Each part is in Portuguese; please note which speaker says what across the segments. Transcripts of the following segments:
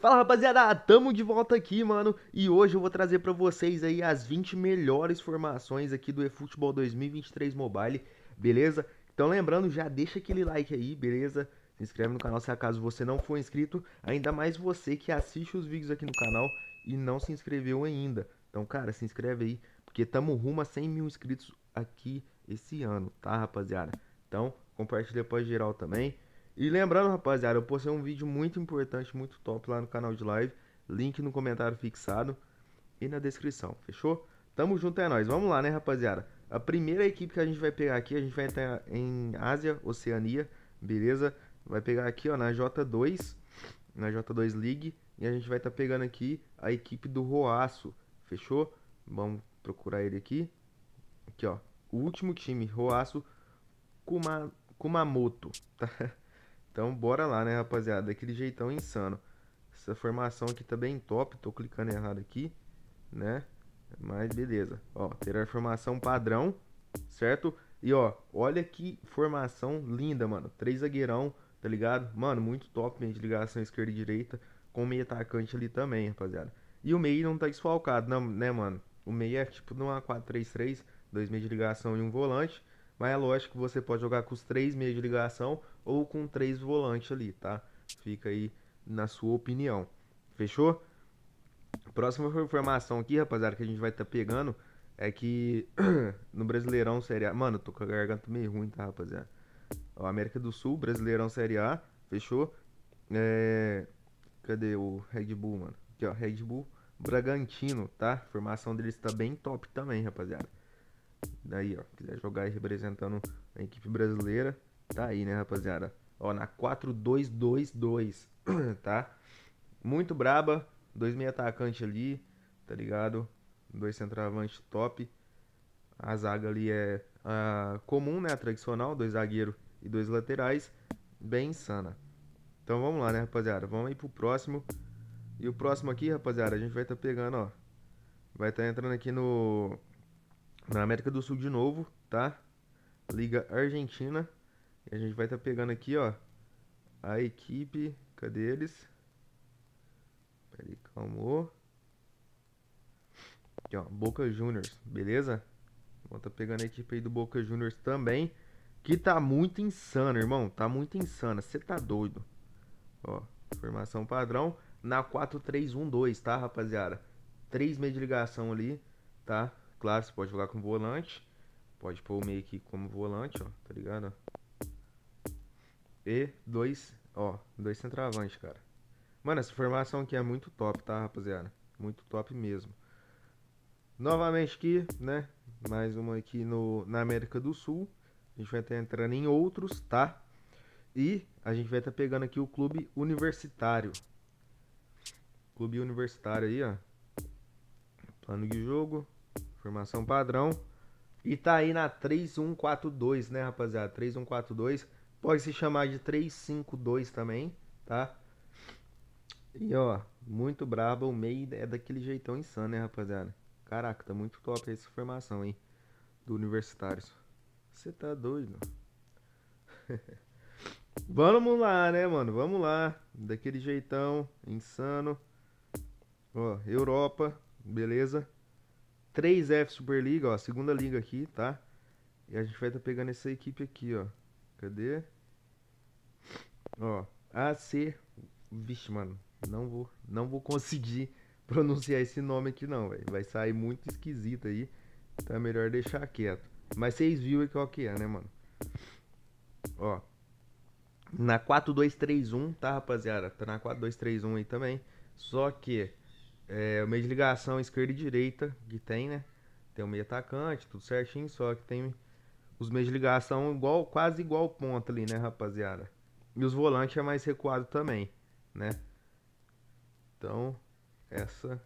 Speaker 1: Fala rapaziada, tamo de volta aqui, mano. E hoje eu vou trazer para vocês aí as 20 melhores formações aqui do eFootball 2023 Mobile, beleza? Então lembrando, já deixa aquele like aí, beleza? Se inscreve no canal se acaso você não for inscrito, ainda mais você que assiste os vídeos aqui no canal e não se inscreveu ainda. Então, cara, se inscreve aí, porque tamo rumo a 100 mil inscritos aqui esse ano, tá, rapaziada? Então, compartilha pra geral também. E lembrando, rapaziada, eu postei um vídeo muito importante, muito top lá no canal de live. Link no comentário fixado e na descrição, fechou? Tamo junto, é nóis. Vamos lá, né, rapaziada? A primeira equipe que a gente vai pegar aqui, a gente vai entrar em Ásia, Oceania, beleza? Vai pegar aqui, ó, na J2, na J2 League. E a gente vai estar tá pegando aqui a equipe do Roaço, fechou? Vamos procurar ele aqui. Aqui, ó. O último time, Roaço Kuma, Kumamoto, tá? Então bora lá, né, rapaziada? Daquele jeitão insano. Essa formação aqui tá bem top, tô clicando errado aqui, né? Mas beleza. Ó, terá formação padrão, certo? E ó, olha que formação linda, mano. Três zagueirão, tá ligado? Mano, muito top Meio de ligação esquerda e direita. Com meio atacante ali também, rapaziada. E o meio não tá desfalcado, não, né, mano? O meio é tipo numa 4-3-3, dois meios de ligação e um volante. Mas é lógico que você pode jogar com os três meios de ligação ou com três volantes ali, tá? Fica aí na sua opinião. Fechou? Próxima informação aqui, rapaziada, que a gente vai estar tá pegando é que no Brasileirão Série A. Mano, tô com a garganta meio ruim, tá, rapaziada? O América do Sul, Brasileirão Série A, fechou? É... Cadê o Red Bull, mano? Aqui, ó, Red Bull Bragantino, tá? A formação deles tá bem top também, rapaziada. Daí, ó, quiser jogar aí representando a equipe brasileira, tá aí, né, rapaziada? Ó, na 4-2-2-2, tá? Muito braba, dois meia atacante ali, tá ligado? Dois centroavante top. A zaga ali é uh, comum, né, tradicional, dois zagueiros e dois laterais, bem insana. Então vamos lá, né, rapaziada? Vamos aí pro próximo. E o próximo aqui, rapaziada, a gente vai estar tá pegando, ó. Vai estar tá entrando aqui no na América do Sul de novo, tá? Liga Argentina. E a gente vai estar tá pegando aqui, ó, a equipe, cadê eles? Peraí, calmou. Aqui, ó, Boca Juniors, beleza? Vamos tá pegando a equipe aí do Boca Juniors também, que tá muito insano, irmão, tá muito insana, você tá doido. Ó, formação padrão na 4-3-1-2, tá, rapaziada? Três meios de ligação ali, tá? Claro, você pode jogar com volante. Pode pôr o meio aqui como volante, ó, tá ligado? E dois, ó, dois centroavantes, cara. Mano, essa formação aqui é muito top, tá, rapaziada? Muito top mesmo. Novamente aqui, né? Mais uma aqui no, na América do Sul. A gente vai estar entrando em outros, tá? E a gente vai estar pegando aqui o clube universitário. Clube universitário aí, ó. Plano de jogo. Formação padrão. E tá aí na 3142, né, rapaziada? 3142. Pode se chamar de 352 também, tá? E ó, muito braba. O meio é daquele jeitão insano, né, rapaziada? Caraca, tá muito top essa formação, hein? Do Universitários. Você tá doido? Vamos lá, né, mano? Vamos lá. Daquele jeitão insano. Ó, Europa, beleza? 3F Superliga, ó, segunda liga aqui, tá? E a gente vai estar tá pegando essa equipe aqui, ó. Cadê? Ó, AC. Vixe, mano, não vou, não vou conseguir pronunciar esse nome aqui não, velho. Vai sair muito esquisito aí. Tá melhor deixar quieto. Mas vocês viram qual é que é, né, mano? Ó. Na 4-2-3-1, tá, rapaziada? Tá na 4-2-3-1 aí também. Só que é, o meio de ligação esquerda e direita que tem, né? Tem o meio atacante, tudo certinho, só que tem os meios de ligação igual, quase igual ponta ali, né, rapaziada? E os volantes é mais recuado também, né? Então, essa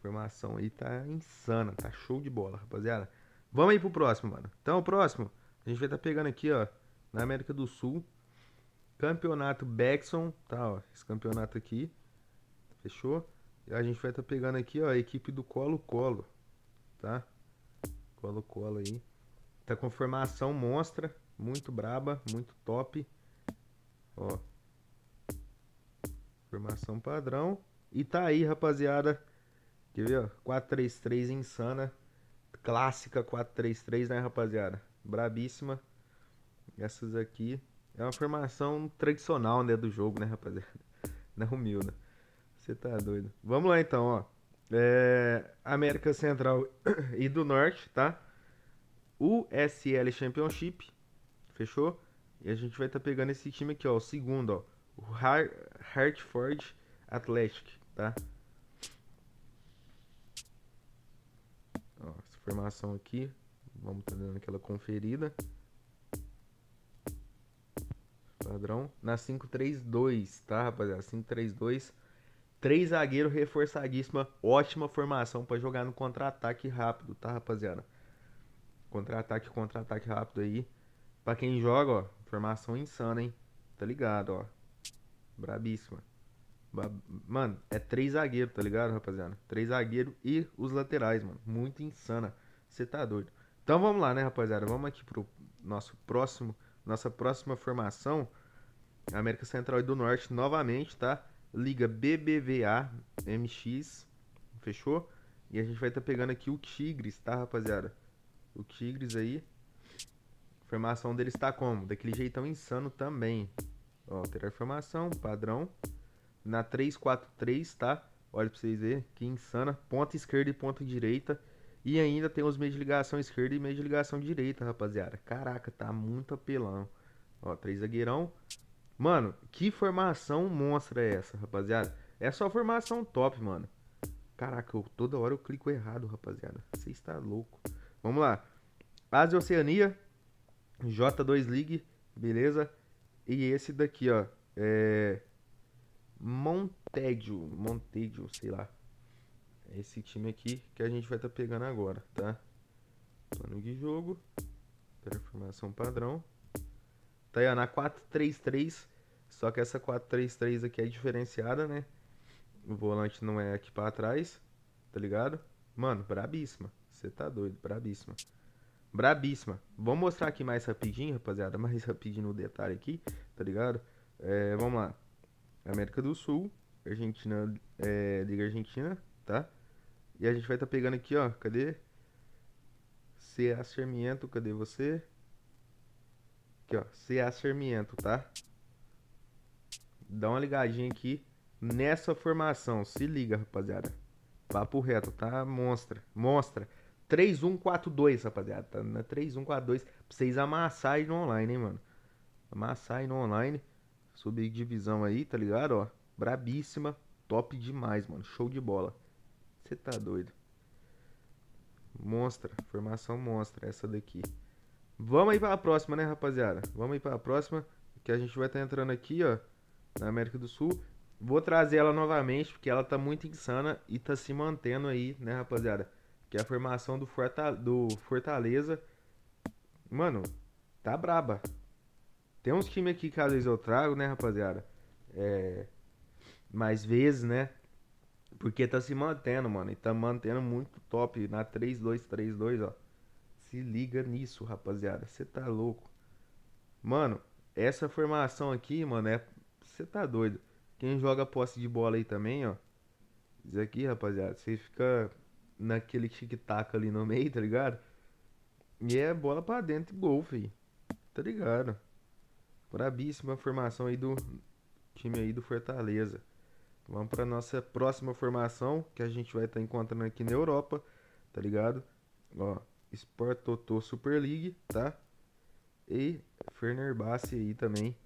Speaker 1: formação aí tá insana, tá show de bola, rapaziada. Vamos aí pro próximo, mano. Então, o próximo, a gente vai estar tá pegando aqui, ó, na América do Sul, Campeonato Bexon, tá, ó, esse campeonato aqui, fechou? A gente vai estar tá pegando aqui, ó, a equipe do Colo-Colo, tá? Colo-Colo aí. Tá com formação monstra, muito braba, muito top. Ó. Formação padrão. E tá aí, rapaziada. Quer ver, ó? 4-3-3 insana. Clássica 4-3-3, né, rapaziada? Brabíssima. Essas aqui. É uma formação tradicional, né, do jogo, né, rapaziada? Não humilde. Você tá doido. Vamos lá então, ó. É, América Central e do Norte, tá? USL Championship. Fechou? E a gente vai estar tá pegando esse time aqui, ó. O segundo, ó. O Hartford Athletic, tá? Ó, essa formação aqui. Vamos tá dando aquela conferida. Padrão. Na 5-3-2, tá, rapaziada? 5-3-2. Três zagueiros reforçadíssima, ótima formação para jogar no contra-ataque rápido, tá, rapaziada? Contra-ataque, contra-ataque rápido aí. Para quem joga, ó, formação insana, hein? Tá ligado, ó. Brabíssima. Mano, é três zagueiros, tá ligado, rapaziada? Três zagueiros e os laterais, mano. Muito insana. Você tá doido. Então vamos lá, né, rapaziada? Vamos aqui pro nosso próximo, nossa próxima formação. América Central e do Norte novamente, tá? Liga BBVA MX, fechou? E a gente vai estar tá pegando aqui o Tigres, tá, rapaziada? O Tigres aí. A formação dele está como? Daquele jeitão insano também. Ó, alterar formação, padrão. Na 343, tá? Olha pra vocês verem, que insana. Ponta esquerda e ponta direita. E ainda tem os meios de ligação esquerda e meios de ligação direita, rapaziada. Caraca, tá muito apelão. Ó, três zagueirão, Mano, que formação monstra é essa, rapaziada? É só formação top, mano. Caraca, eu, toda hora eu clico errado, rapaziada. Você está louco. Vamos lá. Ásia Oceania, J2 League, beleza? E esse daqui, ó, é... Montedio, Montedio, sei lá. É esse time aqui que a gente vai estar tá pegando agora, tá? Plano de jogo, Formação padrão aí, ó, na 433 Só que essa 433 aqui é diferenciada, né? O volante não é aqui para trás, tá ligado? Mano, brabíssima. Você tá doido, brabíssima. Brabíssima. Vamos mostrar aqui mais rapidinho, rapaziada. Mais rapidinho no detalhe aqui, tá ligado? É, vamos lá. América do Sul, Argentina, é, Liga Argentina, tá? E a gente vai estar tá pegando aqui, ó. Cadê? CA é Sarmiento, cadê você? Aqui, ó. CA é Sermiento, tá? Dá uma ligadinha aqui nessa formação. Se liga, rapaziada. Papo reto, tá? Monstra. mostra. 3142, rapaziada. Tá na é 3142. Pra vocês amassar aí no online, hein, mano? Amassar aí no online. Subdivisão aí, tá ligado? Ó. Brabíssima. Top demais, mano. Show de bola. Você tá doido. Monstra. Formação mostra Essa daqui. Vamos aí para a próxima, né, rapaziada? Vamos aí para a próxima, que a gente vai estar tá entrando aqui, ó, na América do Sul. Vou trazer ela novamente, porque ela tá muito insana e tá se mantendo aí, né, rapaziada? Que é a formação do, Fortaleza, do Fortaleza. Mano, tá braba. Tem uns times aqui que às vezes eu trago, né, rapaziada? É... Mais vezes, né? Porque tá se mantendo, mano. E tá mantendo muito top na 3-2-3-2, ó. Se liga nisso, rapaziada. Você tá louco. Mano, essa formação aqui, mano, é. Você tá doido. Quem joga posse de bola aí também, ó. Isso aqui, rapaziada, você fica naquele tic-tac ali no meio, tá ligado? E é bola pra dentro e gol, fi. Tá ligado? Brabíssima formação aí do time aí do Fortaleza. Vamos pra nossa próxima formação que a gente vai estar tá encontrando aqui na Europa, tá ligado? Ó, Sport Totó Super League, tá? E Fenerbahçe aí também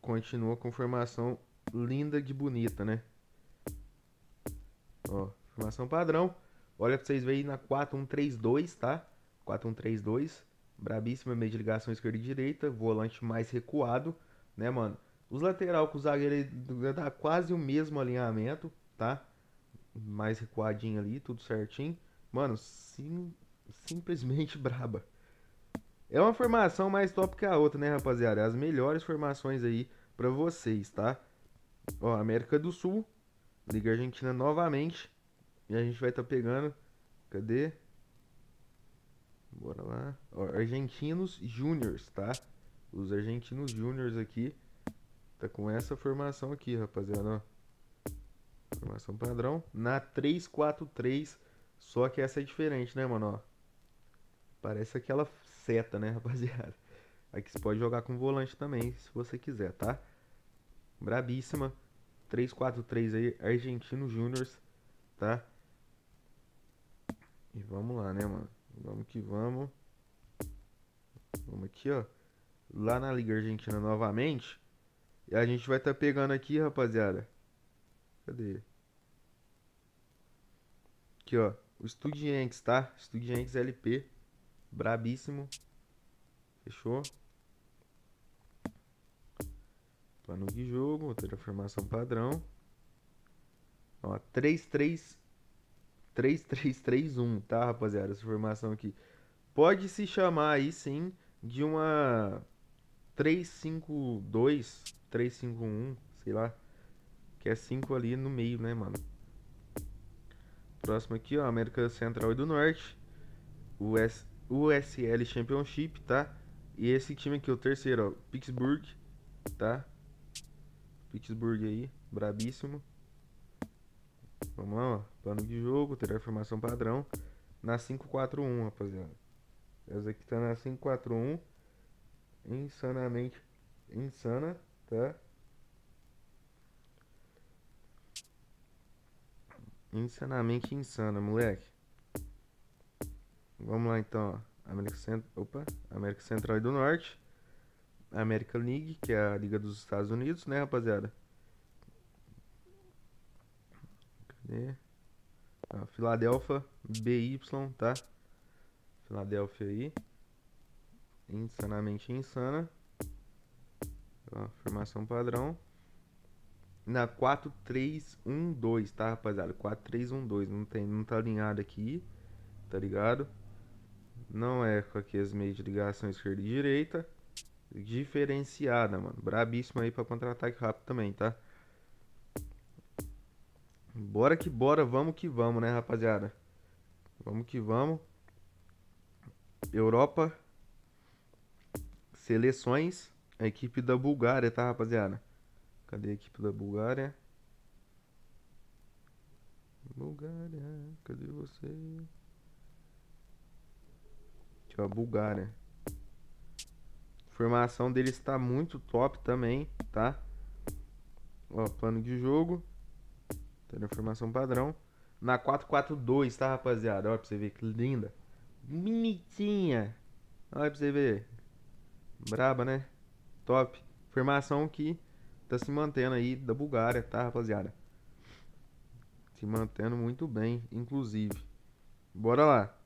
Speaker 1: continua com formação linda de bonita, né? Ó, formação padrão. Olha pra vocês verem na 4-1-3-2, tá? 4-1-3-2. Brabíssima meio de ligação esquerda e direita. Volante mais recuado, né, mano? Os lateral com o zagueiro dá quase o mesmo alinhamento, tá? Mais recuadinho ali, tudo certinho. Mano, sim, simplesmente braba. É uma formação mais top que a outra, né, rapaziada? É as melhores formações aí para vocês, tá? Ó, América do Sul, Liga Argentina novamente. E a gente vai estar tá pegando. Cadê? Bora lá. Ó, Argentinos Júniors, tá? Os Argentinos Júniors aqui. Tá com essa formação aqui, rapaziada, ó. Formação padrão. Na 3-4-3 só que essa é diferente, né, mano? Ó, parece aquela seta, né, rapaziada? Aqui você pode jogar com volante também, se você quiser, tá? Brabíssima. 3-4-3 aí, Argentino Juniors, tá? E vamos lá, né, mano? Vamos que vamos. Vamos aqui, ó. Lá na Liga Argentina novamente. E a gente vai estar tá pegando aqui, rapaziada. Cadê? Aqui, ó. O Studienx, tá? Studienx LP. Brabíssimo. Fechou? Plano de jogo, outra formação padrão. Ó, 3331, tá, rapaziada? Essa formação aqui. Pode se chamar aí sim de uma 352, 351, sei lá. Que é 5 ali no meio, né, mano? próximo aqui, ó, América Central e do Norte, US, USL Championship, tá? E esse time aqui, o terceiro, ó, Pittsburgh, tá? Pittsburgh aí, brabíssimo. Vamos lá, ó, plano de jogo, terá formação padrão na 5-4-1, rapaziada. Essa aqui tá na 5-4-1, insanamente insana, tá? Insanamente insana, moleque. Vamos lá então, ó. América, Cent... Opa, América Central e do Norte. American League, que é a Liga dos Estados Unidos, né, rapaziada? Cadê? Ah, Filadélfia, BY, tá? Filadélfia aí. Insanamente insana. Ó, formação padrão na 4312, tá, rapaziada? 4312, não tem, não tá alinhado aqui, tá ligado? Não é com aqui as meias de ligação esquerda e direita. Diferenciada, mano. Brabíssima aí pra contra-ataque rápido também, tá? Bora que bora, vamos que vamos, né, rapaziada? Vamos que vamos. Europa. Seleções. A equipe da Bulgária, tá, rapaziada? Cadê a equipe da Bulgária? Bulgária, cadê você? Deixa tipo, eu Bulgária. formação dele está muito top também, tá? Ó, plano de jogo. Tá na formação padrão. Na 442, tá, rapaziada? Olha pra você ver que linda. Bonitinha. Olha pra você ver. Braba, né? Top. Formação que tá se mantendo aí da Bulgária, tá, rapaziada? Se mantendo muito bem, inclusive. Bora lá.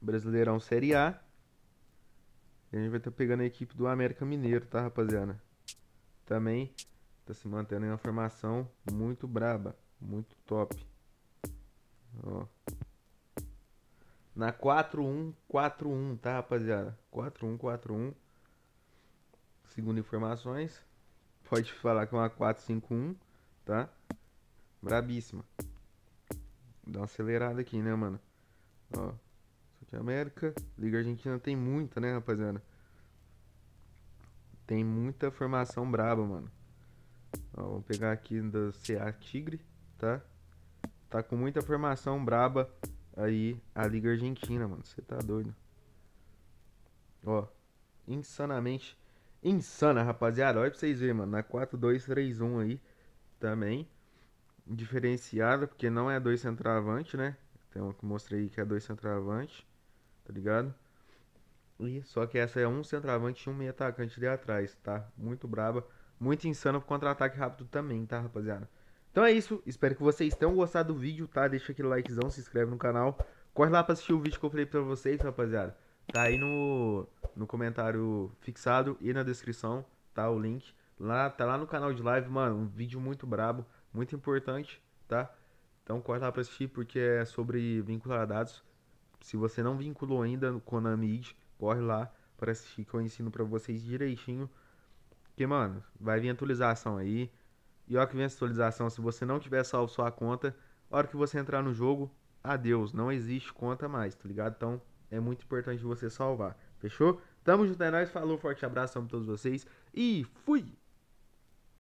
Speaker 1: Brasileirão Série A. a gente vai estar tá pegando a equipe do América Mineiro, tá, rapaziada? Também tá se mantendo em uma formação muito braba, muito top. Ó. Na 4-1-4-1, tá, rapaziada? 4-1-4-1 segundo informações. Pode falar que é uma 451, tá? Brabíssima. dá uma acelerada aqui, né, mano? Ó, isso aqui é América. Liga Argentina tem muita, né, rapaziada? Tem muita formação braba, mano. Ó, vamos pegar aqui da CA Tigre, tá? Tá com muita formação braba aí a Liga Argentina, mano. Você tá doido. Ó, insanamente insana, rapaziada. Olha pra vocês verem, mano. Na 4-2-3-1 aí também. Diferenciada, porque não é dois centroavante, né? Tem uma que mostrei que é dois centroavante. Tá ligado? E só que essa é um centroavante e um meio atacante ali atrás, tá? Muito braba. Muito insana pro contra-ataque rápido também, tá, rapaziada? Então é isso. Espero que vocês tenham gostado do vídeo, tá? Deixa aquele likezão, se inscreve no canal. Corre lá pra assistir o vídeo que eu falei pra vocês, rapaziada. Tá aí no, no comentário fixado e na descrição, tá? O link. Lá, tá lá no canal de live, mano. Um vídeo muito brabo, muito importante, tá? Então corre lá pra assistir porque é sobre vincular dados. Se você não vinculou ainda no Konami ID, corre lá para assistir que eu ensino para vocês direitinho. Porque, mano, vai vir atualização aí. E ó que vem a atualização, se você não tiver salvo sua conta, a hora que você entrar no jogo, adeus, não existe conta mais, tá ligado? Então, é muito importante você salvar. Fechou? Tamo junto, é nóis. Falou, forte abraço, amo todos vocês. E fui!